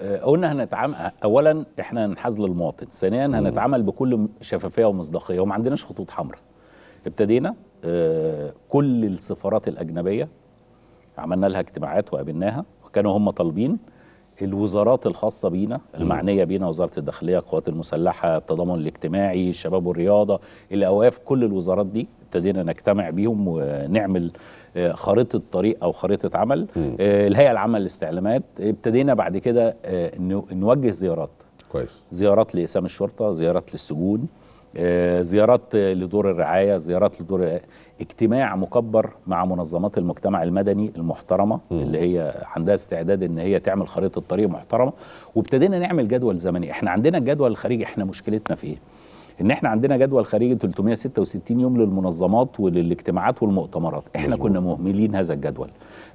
آه، قلنا هنتعامل اولا احنا هنحاز للمواطن ثانيا هنتعامل بكل شفافيه ومصداقيه وما عندناش خطوط حمراء ابتدينا آه، كل السفارات الاجنبيه عملنا لها اجتماعات وقابلناها وكانوا هم طالبين الوزارات الخاصة بينا المعنية بينا وزارة الداخلية القوات المسلحة التضامن الاجتماعي الشباب والرياضة الأواف كل الوزارات دي ابتدينا نجتمع بيهم ونعمل آه، خريطة طريق أو خريطة عمل آه، الهيئة العامة للاستعلامات ابتدينا بعد كده آه، نوجه زيارات كويس زيارات لإقسام الشرطة زيارات للسجون آه، زيارات لدور الرعاية زيارات لدور اجتماع مكبر مع منظمات المجتمع المدني المحترمة م. اللي هي عندها استعداد ان هي تعمل خريطة طريق محترمة وابتدينا نعمل جدول زمني احنا عندنا الجدول الخارجي احنا مشكلتنا في ايه ان احنا عندنا جدول خارجي 366 يوم للمنظمات وللاجتماعات والمؤتمرات احنا مزبوط. كنا مهملين هذا الجدول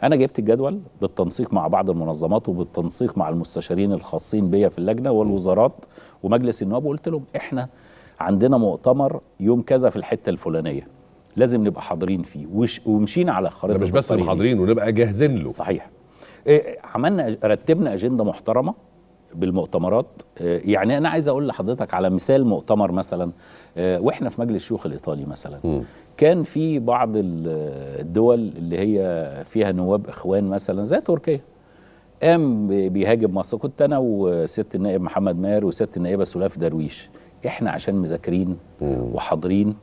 انا جبت الجدول بالتنسيق مع بعض المنظمات وبالتنسيق مع المستشارين الخاصين بيا في اللجنه والوزارات ومجلس النواب وقلت لهم احنا عندنا مؤتمر يوم كذا في الحته الفلانيه لازم نبقى حاضرين فيه ومشينا على خريطه مش بس نبقى حاضرين ونبقى جاهزين له صحيح إيه عملنا رتبنا اجنده محترمه بالمؤتمرات إيه يعني انا عايز اقول لحضرتك على مثال مؤتمر مثلا إيه واحنا في مجلس الشيوخ الايطالي مثلا م. كان في بعض الدول اللي هي فيها نواب اخوان مثلا زي تركيا قام بيهاجم مصر كنت انا وست النائب محمد ماهر وست النائبه سلاف درويش احنا عشان مذاكرين وحاضرين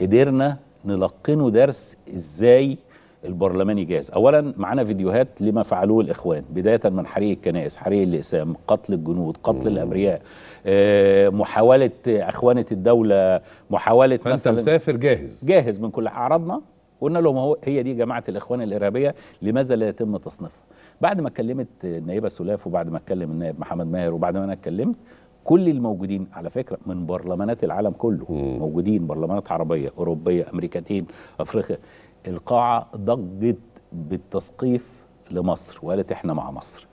قدرنا نلقنه درس ازاي البرلمان يجاز اولا معانا فيديوهات لما فعلوه الاخوان بدايه من حريق الكنائس حريق الاقسام قتل الجنود قتل مم. الابرياء آه، محاوله اخوانه الدوله محاوله فانت مثلا مسافر جاهز جاهز من كل اعراضنا قلنا لهم هو هي دي جماعه الاخوان الارهابيه لماذا لا يتم تصنيفها بعد ما اتكلمت النائبه سلاف وبعد ما اتكلم النائب محمد ماهر وبعد ما انا اتكلمت كل الموجودين على فكرة من برلمانات العالم كله مم. موجودين برلمانات عربية أوروبية أمريكتين أفريقيا القاعة ضجت بالتسقيف لمصر وقالت احنا مع مصر